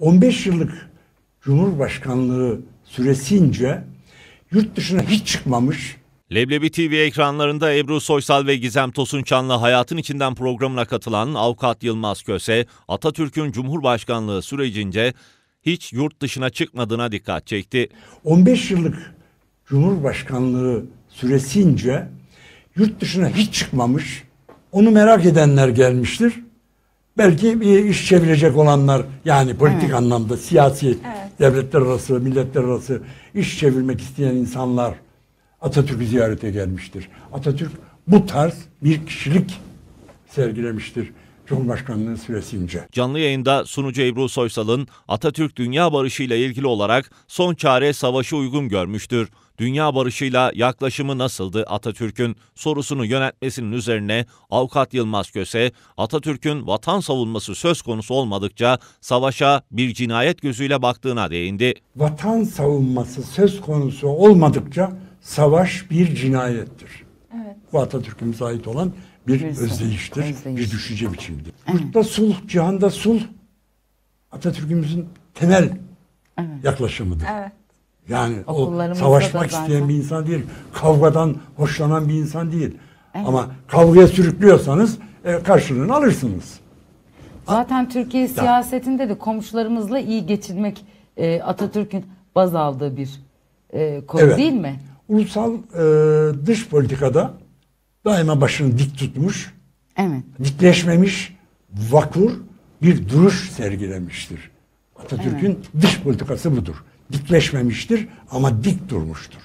15 yıllık Cumhurbaşkanlığı süresince yurt dışına hiç çıkmamış. Leblebi TV ekranlarında Ebru Soysal ve Gizem Tosunçan'la Hayatın İçinden programına katılan avukat Yılmaz Köse, Atatürk'ün Cumhurbaşkanlığı sürecince hiç yurt dışına çıkmadığına dikkat çekti. 15 yıllık Cumhurbaşkanlığı süresince yurt dışına hiç çıkmamış, onu merak edenler gelmiştir belki bir iş çevirecek olanlar yani politik evet. anlamda siyasi evet. devletler arası, milletler arası iş çevirmek isteyen insanlar Atatürk'ü ziyarete gelmiştir. Atatürk bu tarz bir kişilik sergilemiştir. Cumhurbaşkanlığı süresince. Canlı yayında sunucu Ebru Soysal'ın Atatürk dünya barışıyla ilgili olarak son çare savaşı uygun görmüştür dünya barışıyla yaklaşımı nasıldı Atatürk'ün sorusunu yönetmesinin üzerine avukat Yılmaz Köse, Atatürk'ün vatan savunması söz konusu olmadıkça savaşa bir cinayet gözüyle baktığına değindi. Vatan savunması söz konusu olmadıkça savaş bir cinayettir. Evet. Bu Atatürk'ümüze ait olan bir Özleyiş, özdeyiştir, bir düşünce biçimidir. Evet. Yurtta sulh, cihanda sulh Atatürk'ümüzün temel evet. yaklaşımıdır. Evet. Yani o savaşmak isteyen bir insan değil. Kavgadan hoşlanan bir insan değil. Evet. Ama kavgaya sürüklüyorsanız e, karşılığını alırsınız. Zaten Türkiye siyasetinde de komşularımızla iyi geçinmek e, Atatürk'ün baz aldığı bir e, konu evet. değil mi? Ulusal e, dış politikada daima başını dik tutmuş, evet. dikleşmemiş, vakur bir duruş sergilemiştir. Atatürk'ün evet. dış politikası budur. Dikleşmemiştir ama dik durmuştur.